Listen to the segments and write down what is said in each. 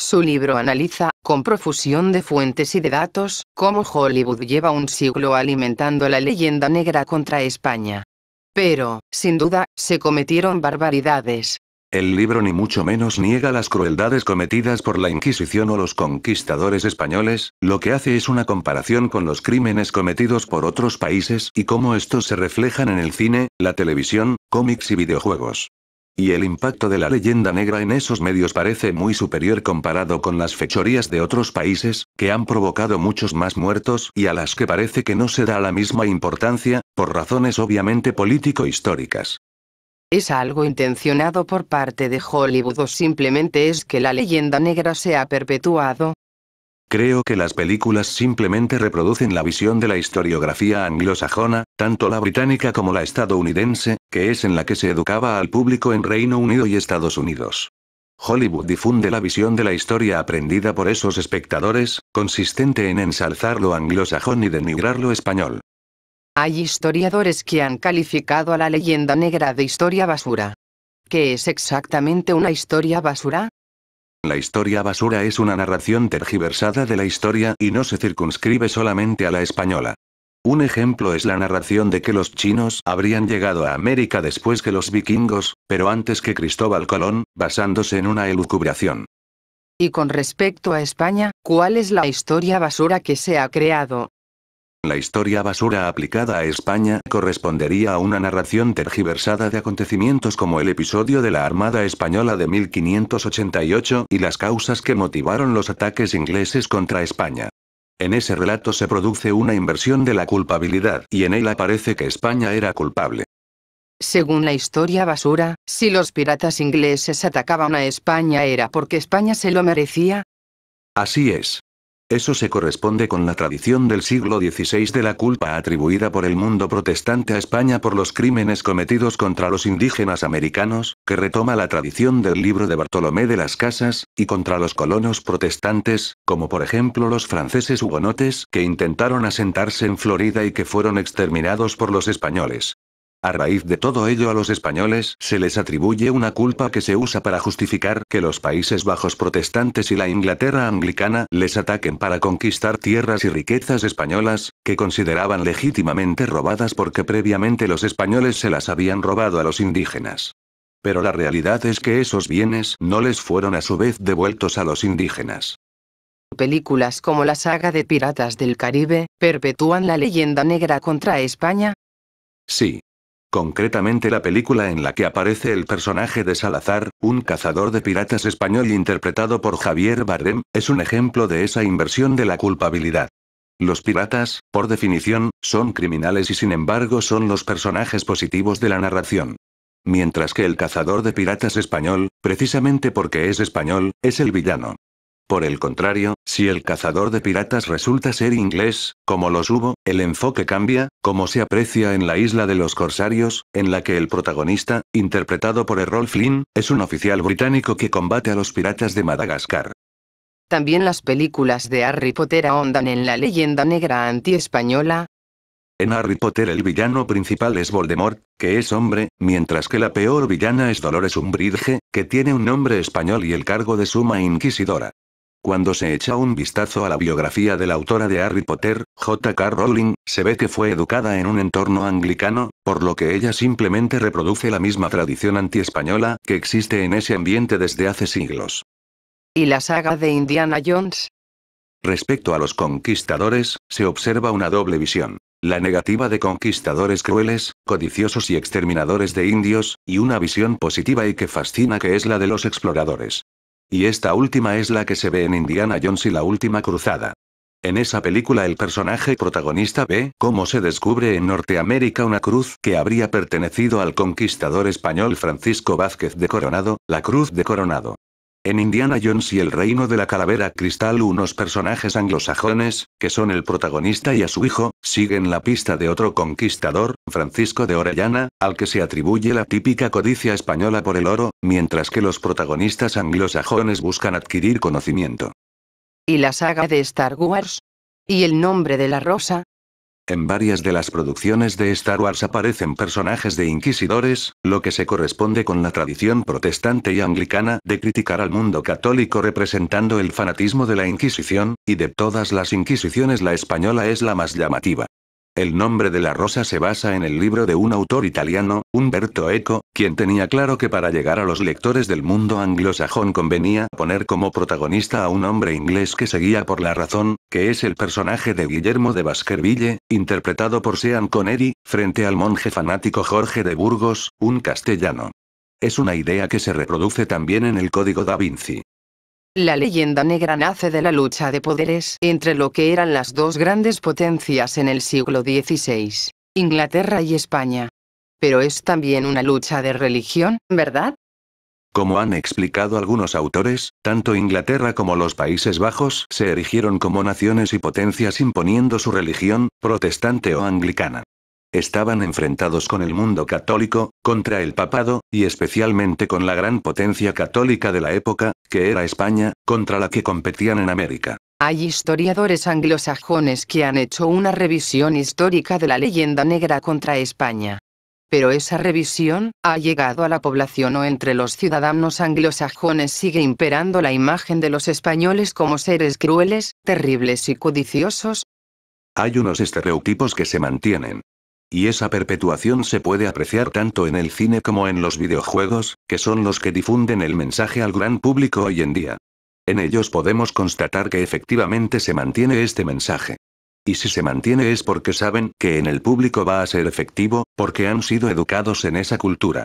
Su libro analiza, con profusión de fuentes y de datos, cómo Hollywood lleva un siglo alimentando la leyenda negra contra España. Pero, sin duda, se cometieron barbaridades. El libro ni mucho menos niega las crueldades cometidas por la Inquisición o los conquistadores españoles, lo que hace es una comparación con los crímenes cometidos por otros países y cómo estos se reflejan en el cine, la televisión, cómics y videojuegos. Y el impacto de la leyenda negra en esos medios parece muy superior comparado con las fechorías de otros países, que han provocado muchos más muertos y a las que parece que no se da la misma importancia, por razones obviamente político-históricas. ¿Es algo intencionado por parte de Hollywood o simplemente es que la leyenda negra se ha perpetuado? Creo que las películas simplemente reproducen la visión de la historiografía anglosajona, tanto la británica como la estadounidense, que es en la que se educaba al público en Reino Unido y Estados Unidos. Hollywood difunde la visión de la historia aprendida por esos espectadores, consistente en ensalzar lo anglosajón y denigrar lo español. Hay historiadores que han calificado a la leyenda negra de historia basura. ¿Qué es exactamente una historia basura? La historia basura es una narración tergiversada de la historia y no se circunscribe solamente a la española. Un ejemplo es la narración de que los chinos habrían llegado a América después que los vikingos, pero antes que Cristóbal Colón, basándose en una elucubración. Y con respecto a España, ¿cuál es la historia basura que se ha creado? La historia basura aplicada a España correspondería a una narración tergiversada de acontecimientos como el episodio de la Armada Española de 1588 y las causas que motivaron los ataques ingleses contra España. En ese relato se produce una inversión de la culpabilidad y en él aparece que España era culpable. Según la historia basura, si los piratas ingleses atacaban a España era porque España se lo merecía. Así es. Eso se corresponde con la tradición del siglo XVI de la culpa atribuida por el mundo protestante a España por los crímenes cometidos contra los indígenas americanos, que retoma la tradición del libro de Bartolomé de las Casas, y contra los colonos protestantes, como por ejemplo los franceses hugonotes que intentaron asentarse en Florida y que fueron exterminados por los españoles. A raíz de todo ello a los españoles se les atribuye una culpa que se usa para justificar que los Países Bajos protestantes y la Inglaterra anglicana les ataquen para conquistar tierras y riquezas españolas, que consideraban legítimamente robadas porque previamente los españoles se las habían robado a los indígenas. Pero la realidad es que esos bienes no les fueron a su vez devueltos a los indígenas. Películas como la saga de Piratas del Caribe, perpetúan la leyenda negra contra España, Sí, concretamente la película en la que aparece el personaje de Salazar, un cazador de piratas español interpretado por Javier Bardem, es un ejemplo de esa inversión de la culpabilidad. Los piratas, por definición, son criminales y sin embargo son los personajes positivos de la narración. Mientras que el cazador de piratas español, precisamente porque es español, es el villano. Por el contrario, si el cazador de piratas resulta ser inglés, como los hubo, el enfoque cambia, como se aprecia en la isla de los corsarios, en la que el protagonista, interpretado por Errol Flynn, es un oficial británico que combate a los piratas de Madagascar. También las películas de Harry Potter ahondan en la leyenda negra anti-española. En Harry Potter el villano principal es Voldemort, que es hombre, mientras que la peor villana es Dolores Umbridge, que tiene un nombre español y el cargo de suma inquisidora. Cuando se echa un vistazo a la biografía de la autora de Harry Potter, J.K. Rowling, se ve que fue educada en un entorno anglicano, por lo que ella simplemente reproduce la misma tradición anti-española que existe en ese ambiente desde hace siglos. ¿Y la saga de Indiana Jones? Respecto a los conquistadores, se observa una doble visión. La negativa de conquistadores crueles, codiciosos y exterminadores de indios, y una visión positiva y que fascina que es la de los exploradores. Y esta última es la que se ve en Indiana Jones y la última cruzada. En esa película el personaje protagonista ve cómo se descubre en Norteamérica una cruz que habría pertenecido al conquistador español Francisco Vázquez de Coronado, la Cruz de Coronado. En Indiana Jones y el reino de la calavera cristal unos personajes anglosajones, que son el protagonista y a su hijo, siguen la pista de otro conquistador, Francisco de Orellana, al que se atribuye la típica codicia española por el oro, mientras que los protagonistas anglosajones buscan adquirir conocimiento. ¿Y la saga de Star Wars? ¿Y el nombre de la rosa? En varias de las producciones de Star Wars aparecen personajes de inquisidores, lo que se corresponde con la tradición protestante y anglicana de criticar al mundo católico representando el fanatismo de la Inquisición, y de todas las inquisiciones la española es la más llamativa. El nombre de la rosa se basa en el libro de un autor italiano, Umberto Eco, quien tenía claro que para llegar a los lectores del mundo anglosajón convenía poner como protagonista a un hombre inglés que seguía por la razón, que es el personaje de Guillermo de Baskerville, interpretado por Sean Connery, frente al monje fanático Jorge de Burgos, un castellano. Es una idea que se reproduce también en el Código da Vinci. La leyenda negra nace de la lucha de poderes entre lo que eran las dos grandes potencias en el siglo XVI, Inglaterra y España. Pero es también una lucha de religión, ¿verdad? Como han explicado algunos autores, tanto Inglaterra como los Países Bajos se erigieron como naciones y potencias imponiendo su religión, protestante o anglicana. Estaban enfrentados con el mundo católico, contra el papado, y especialmente con la gran potencia católica de la época, que era España, contra la que competían en América. Hay historiadores anglosajones que han hecho una revisión histórica de la leyenda negra contra España. Pero esa revisión, ha llegado a la población o entre los ciudadanos anglosajones sigue imperando la imagen de los españoles como seres crueles, terribles y codiciosos. Hay unos estereotipos que se mantienen. Y esa perpetuación se puede apreciar tanto en el cine como en los videojuegos, que son los que difunden el mensaje al gran público hoy en día. En ellos podemos constatar que efectivamente se mantiene este mensaje. Y si se mantiene es porque saben que en el público va a ser efectivo, porque han sido educados en esa cultura.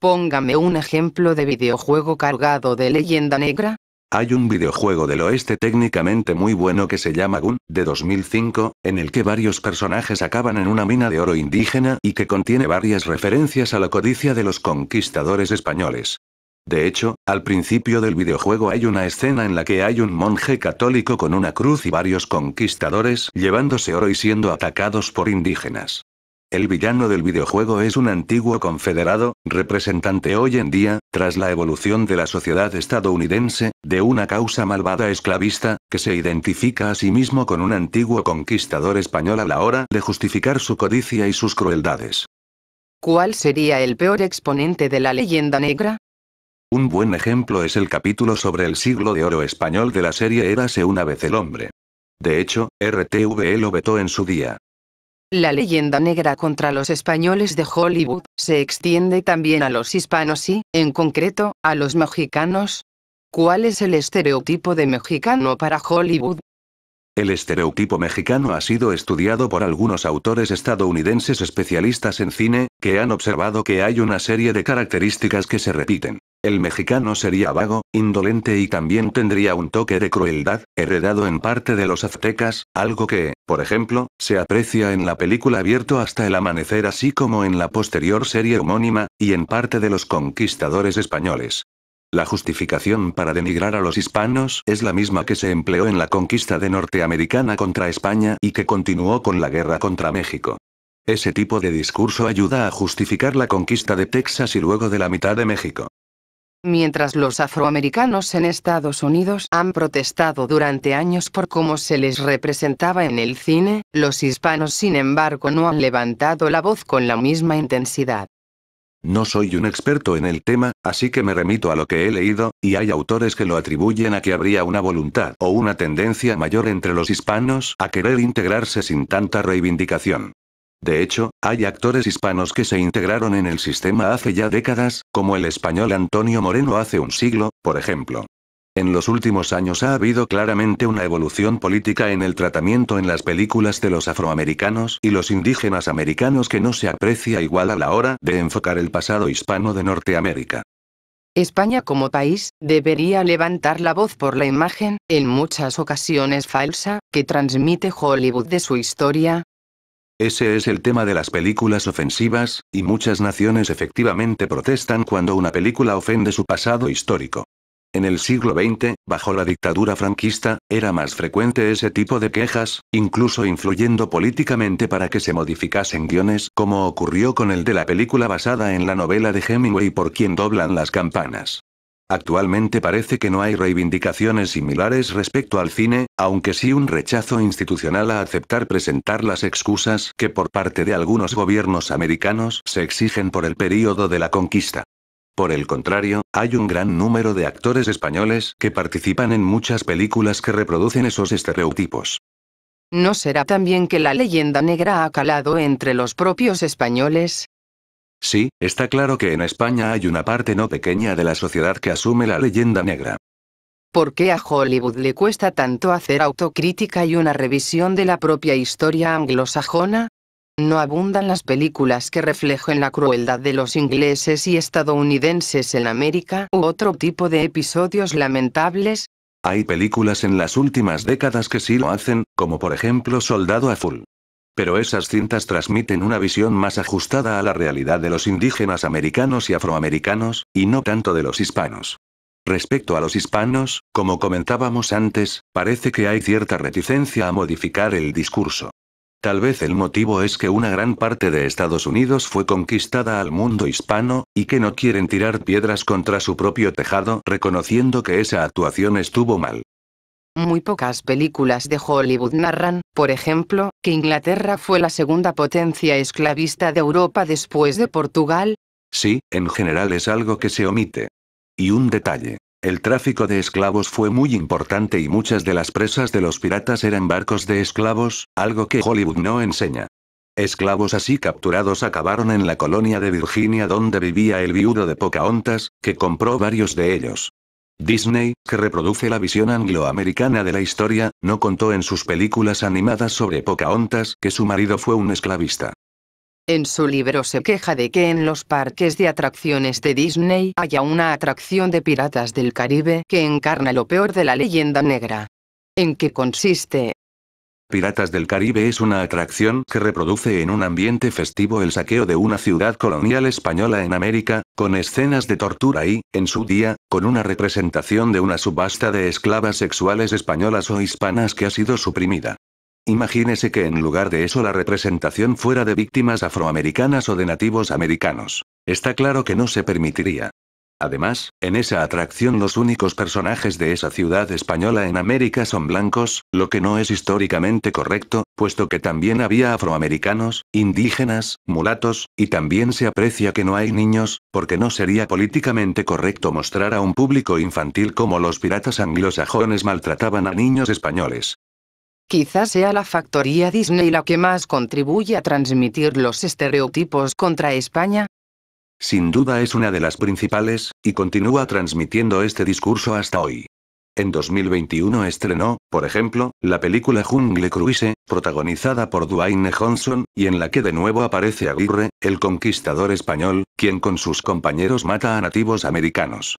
Póngame un ejemplo de videojuego cargado de leyenda negra, hay un videojuego del oeste técnicamente muy bueno que se llama Gun, de 2005, en el que varios personajes acaban en una mina de oro indígena y que contiene varias referencias a la codicia de los conquistadores españoles. De hecho, al principio del videojuego hay una escena en la que hay un monje católico con una cruz y varios conquistadores llevándose oro y siendo atacados por indígenas. El villano del videojuego es un antiguo confederado, representante hoy en día, tras la evolución de la sociedad estadounidense, de una causa malvada esclavista, que se identifica a sí mismo con un antiguo conquistador español a la hora de justificar su codicia y sus crueldades. ¿Cuál sería el peor exponente de la leyenda negra? Un buen ejemplo es el capítulo sobre el siglo de oro español de la serie Érase una vez el hombre. De hecho, RTV lo vetó en su día. La leyenda negra contra los españoles de Hollywood se extiende también a los hispanos y, en concreto, a los mexicanos. ¿Cuál es el estereotipo de mexicano para Hollywood? El estereotipo mexicano ha sido estudiado por algunos autores estadounidenses especialistas en cine, que han observado que hay una serie de características que se repiten. El mexicano sería vago, indolente y también tendría un toque de crueldad, heredado en parte de los aztecas, algo que, por ejemplo, se aprecia en la película Abierto hasta el amanecer así como en la posterior serie homónima, y en parte de los conquistadores españoles. La justificación para denigrar a los hispanos es la misma que se empleó en la conquista de norteamericana contra España y que continuó con la guerra contra México. Ese tipo de discurso ayuda a justificar la conquista de Texas y luego de la mitad de México. Mientras los afroamericanos en Estados Unidos han protestado durante años por cómo se les representaba en el cine, los hispanos sin embargo no han levantado la voz con la misma intensidad. No soy un experto en el tema, así que me remito a lo que he leído, y hay autores que lo atribuyen a que habría una voluntad o una tendencia mayor entre los hispanos a querer integrarse sin tanta reivindicación. De hecho, hay actores hispanos que se integraron en el sistema hace ya décadas, como el español Antonio Moreno hace un siglo, por ejemplo. En los últimos años ha habido claramente una evolución política en el tratamiento en las películas de los afroamericanos y los indígenas americanos que no se aprecia igual a la hora de enfocar el pasado hispano de Norteamérica. España como país, debería levantar la voz por la imagen, en muchas ocasiones falsa, que transmite Hollywood de su historia, ese es el tema de las películas ofensivas, y muchas naciones efectivamente protestan cuando una película ofende su pasado histórico. En el siglo XX, bajo la dictadura franquista, era más frecuente ese tipo de quejas, incluso influyendo políticamente para que se modificasen guiones, como ocurrió con el de la película basada en la novela de Hemingway por quien doblan las campanas. Actualmente parece que no hay reivindicaciones similares respecto al cine, aunque sí un rechazo institucional a aceptar presentar las excusas que por parte de algunos gobiernos americanos se exigen por el período de la conquista. Por el contrario, hay un gran número de actores españoles que participan en muchas películas que reproducen esos estereotipos. ¿No será también que la leyenda negra ha calado entre los propios españoles? Sí, está claro que en España hay una parte no pequeña de la sociedad que asume la leyenda negra. ¿Por qué a Hollywood le cuesta tanto hacer autocrítica y una revisión de la propia historia anglosajona? No abundan las películas que reflejen la crueldad de los ingleses y estadounidenses en América u otro tipo de episodios lamentables. Hay películas en las últimas décadas que sí lo hacen, como por ejemplo Soldado Azul. Pero esas cintas transmiten una visión más ajustada a la realidad de los indígenas americanos y afroamericanos, y no tanto de los hispanos. Respecto a los hispanos, como comentábamos antes, parece que hay cierta reticencia a modificar el discurso. Tal vez el motivo es que una gran parte de Estados Unidos fue conquistada al mundo hispano, y que no quieren tirar piedras contra su propio tejado reconociendo que esa actuación estuvo mal. Muy pocas películas de Hollywood narran, por ejemplo, que Inglaterra fue la segunda potencia esclavista de Europa después de Portugal. Sí, en general es algo que se omite. Y un detalle. El tráfico de esclavos fue muy importante y muchas de las presas de los piratas eran barcos de esclavos, algo que Hollywood no enseña. Esclavos así capturados acabaron en la colonia de Virginia donde vivía el viudo de Pocahontas, que compró varios de ellos. Disney, que reproduce la visión angloamericana de la historia, no contó en sus películas animadas sobre Pocahontas que su marido fue un esclavista. En su libro se queja de que en los parques de atracciones de Disney haya una atracción de piratas del Caribe que encarna lo peor de la leyenda negra. ¿En qué consiste? Piratas del Caribe es una atracción que reproduce en un ambiente festivo el saqueo de una ciudad colonial española en América, con escenas de tortura y, en su día, con una representación de una subasta de esclavas sexuales españolas o hispanas que ha sido suprimida. Imagínese que en lugar de eso la representación fuera de víctimas afroamericanas o de nativos americanos. Está claro que no se permitiría. Además, en esa atracción los únicos personajes de esa ciudad española en América son blancos, lo que no es históricamente correcto, puesto que también había afroamericanos, indígenas, mulatos, y también se aprecia que no hay niños, porque no sería políticamente correcto mostrar a un público infantil cómo los piratas anglosajones maltrataban a niños españoles. Quizás sea la factoría Disney la que más contribuye a transmitir los estereotipos contra España, sin duda es una de las principales, y continúa transmitiendo este discurso hasta hoy. En 2021 estrenó, por ejemplo, la película Jungle Cruise, protagonizada por Dwayne Johnson, y en la que de nuevo aparece Aguirre, el conquistador español, quien con sus compañeros mata a nativos americanos.